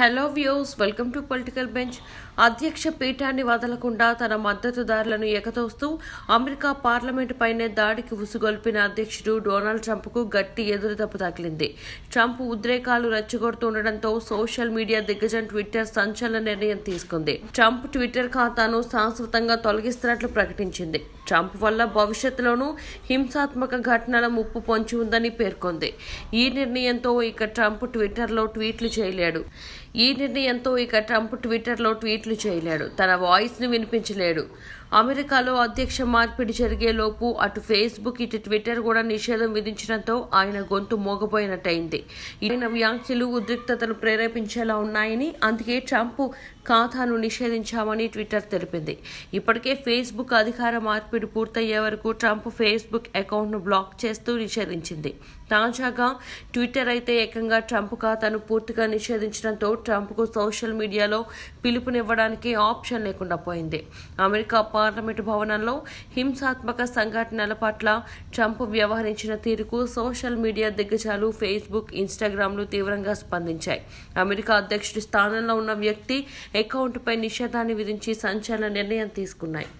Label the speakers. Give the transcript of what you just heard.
Speaker 1: hello views welcome to political bench అధ్యక్ష పీఠాన్ని వదలకుండా తన మద్దతుదారులను ఎగతోస్తూ అమెరికా పార్లమెంట్ పైనే దాడికి ఉసుగొల్పిన అధ్యక్షుడు డొనాల్డ్ ట్రంప్కు గట్టి దెబ్బ తగిలింది ట్రంప్ ఉద్రేకాలు రెచ్చగొడుతుండటంతో సోషల్ మీడియా దిగ్గజం ట్విట్టర్ సంచలన నిర్ణయం తీసుకుంది ట్రంప్ ట్విట్టర్ ఖాతాను శాశ్వతంగా తొలగిస్తున్నట్లు ప్రకటించింది ట్రంప్ వల్ల భవిష్యత్తులోనూ హింసాత్మక ఘటనల ముప్పు పొంచి ఉందని పేర్కొంది ఈ నిర్ణయంతో ఇక ట్రంప్ ట్విట్టర్లో ట్వీట్లు చేయలేడు ఈ నిర్ణయంతో ఇక ట్రంప్ ట్విట్టర్లో ట్వీట్లు చేయలేడు తన వాయిస్ను వినిపించలేడు అమెరికాలో అధ్యక్ష మార్పిడి జరిగేలోపు అటు ఫేస్బుక్ ఇటు ట్విట్టర్ కూడా నిషేధం విధించడంతో ఆయన గొంతు మోగపోయినట్టయింది ఈయన వ్యాఖ్యలు ఉద్రిక్తతను ప్రేరేపించేలా ఉన్నాయని అందుకే ట్రంప్ ఖాతాను నిషేధించామని ట్విట్టర్ తెలిపింది ఇప్పటికే ఫేస్బుక్ అధికార మార్పిడి పూర్తయ్యే వరకు ట్రంప్ ఫేస్బుక్ అకౌంట్ను బ్లాక్ చేస్తూ నిషేధించింది తాజాగా ట్విట్టర్ అయితే ఏకంగా ట్రంప్ ఖాతాను పూర్తిగా నిషేధించడంతో ట్రంప్కు సోషల్ మీడియాలో పిలుపునివ్వడానికి ఆప్షన్ లేకుండా పోయింది అమెరికా పార్లమెంటు భవనంలో హింసాత్మక సంఘటనల పట్ల ట్రంప్ వ్యవహరించిన తీరుకు సోషల్ మీడియా దిగ్గజాలు ఫేస్బుక్ ఇన్స్టాగ్రామ్లు తీవ్రంగా స్పందించాయి అమెరికా అధ్యక్షుడి స్థానంలో ఉన్న వ్యక్తి అకౌంట్పై నిషేధాన్ని విధించి సంచలన నిర్ణయం తీసుకున్నాయి